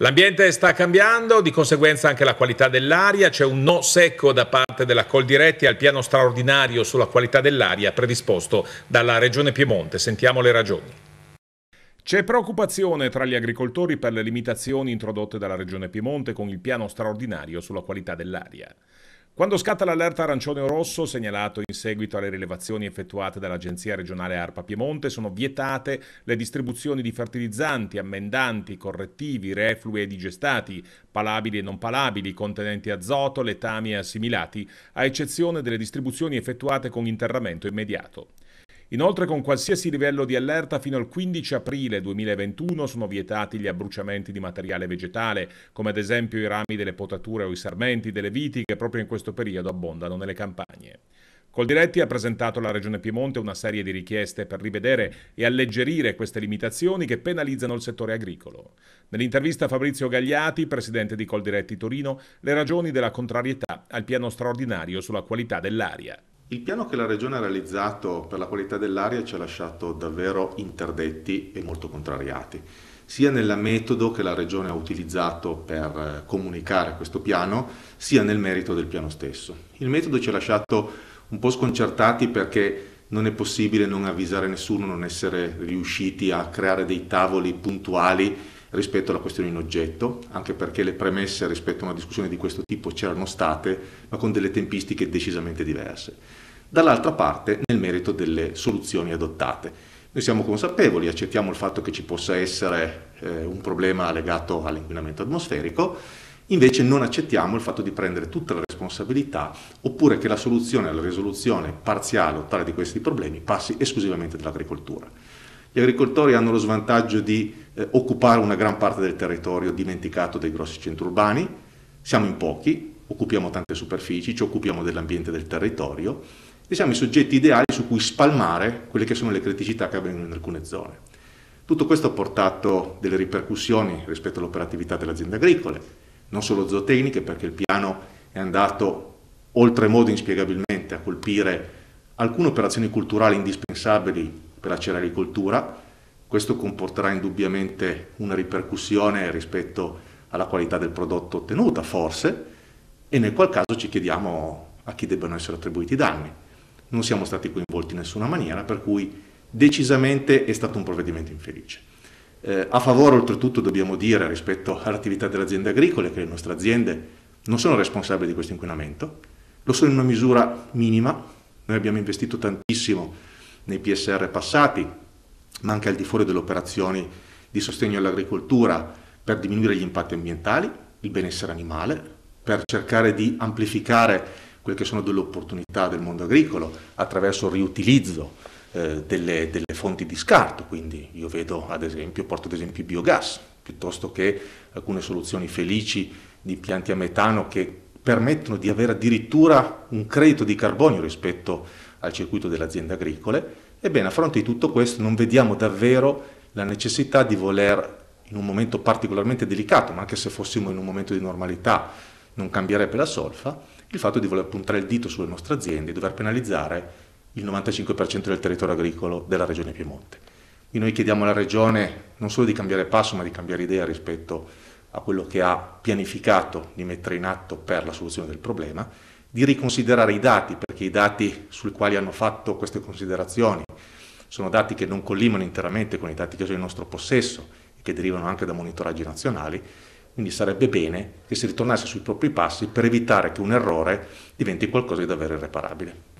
L'ambiente sta cambiando, di conseguenza anche la qualità dell'aria, c'è un no secco da parte della Coldiretti al piano straordinario sulla qualità dell'aria predisposto dalla Regione Piemonte. Sentiamo le ragioni. C'è preoccupazione tra gli agricoltori per le limitazioni introdotte dalla Regione Piemonte con il piano straordinario sulla qualità dell'aria. Quando scatta l'allerta arancione o rosso, segnalato in seguito alle rilevazioni effettuate dall'Agenzia regionale ARPA Piemonte, sono vietate le distribuzioni di fertilizzanti, ammendanti, correttivi, reflui e digestati, palabili e non palabili, contenenti azoto, letami e assimilati, a eccezione delle distribuzioni effettuate con interramento immediato. Inoltre con qualsiasi livello di allerta fino al 15 aprile 2021 sono vietati gli abbruciamenti di materiale vegetale, come ad esempio i rami delle potature o i sarmenti delle viti che proprio in questo periodo abbondano nelle campagne. Coldiretti ha presentato alla Regione Piemonte una serie di richieste per rivedere e alleggerire queste limitazioni che penalizzano il settore agricolo. Nell'intervista Fabrizio Gagliati, presidente di Coldiretti Torino, le ragioni della contrarietà al piano straordinario sulla qualità dell'aria. Il piano che la Regione ha realizzato per la qualità dell'aria ci ha lasciato davvero interdetti e molto contrariati, sia nel metodo che la Regione ha utilizzato per eh, comunicare questo piano, sia nel merito del piano stesso. Il metodo ci ha lasciato un po' sconcertati perché non è possibile non avvisare nessuno, non essere riusciti a creare dei tavoli puntuali rispetto alla questione in oggetto, anche perché le premesse rispetto a una discussione di questo tipo c'erano state, ma con delle tempistiche decisamente diverse. Dall'altra parte, nel merito delle soluzioni adottate. Noi siamo consapevoli, accettiamo il fatto che ci possa essere eh, un problema legato all'inquinamento atmosferico, invece non accettiamo il fatto di prendere tutta la responsabilità oppure che la soluzione alla risoluzione parziale o tale di questi problemi passi esclusivamente dall'agricoltura. Gli agricoltori hanno lo svantaggio di eh, occupare una gran parte del territorio dimenticato dai grossi centri urbani, siamo in pochi, occupiamo tante superfici, ci occupiamo dell'ambiente del territorio e siamo i soggetti ideali su cui spalmare quelle che sono le criticità che avvengono in alcune zone. Tutto questo ha portato delle ripercussioni rispetto all'operatività delle aziende agricole, non solo zootecniche perché il piano è andato oltremodo inspiegabilmente a colpire alcune operazioni culturali indispensabili per la cerealicoltura. Questo comporterà indubbiamente una ripercussione rispetto alla qualità del prodotto ottenuta, forse, e nel qual caso ci chiediamo a chi debbano essere attribuiti i danni. Non siamo stati coinvolti in nessuna maniera, per cui decisamente è stato un provvedimento infelice. Eh, a favore, oltretutto, dobbiamo dire rispetto all'attività delle aziende agricole che le nostre aziende non sono responsabili di questo inquinamento, lo sono in una misura minima, noi abbiamo investito tantissimo nei PSR passati, ma anche al di fuori delle operazioni di sostegno all'agricoltura per diminuire gli impatti ambientali, il benessere animale, per cercare di amplificare quelle che sono delle opportunità del mondo agricolo attraverso il riutilizzo eh, delle, delle, fonti di scarto, quindi io vedo ad esempio, porto ad esempio il biogas, piuttosto che alcune soluzioni felici di impianti a metano che permettono di avere addirittura un credito di carbonio rispetto a al circuito delle aziende agricole. Ebbene, a fronte di tutto questo non vediamo davvero la necessità di voler, in un momento particolarmente delicato, ma anche se fossimo in un momento di normalità, non cambierebbe la solfa, il fatto di voler puntare il dito sulle nostre aziende e dover penalizzare il 95% del territorio agricolo della regione Piemonte. Quindi noi chiediamo alla regione non solo di cambiare passo, ma di cambiare idea rispetto a quello che ha pianificato di mettere in atto per la soluzione del problema di riconsiderare i dati, perché i dati sui quali hanno fatto queste considerazioni sono dati che non collimano interamente con i dati che sono in nostro possesso e che derivano anche da monitoraggi nazionali, quindi sarebbe bene che si ritornasse sui propri passi per evitare che un errore diventi qualcosa di davvero irreparabile.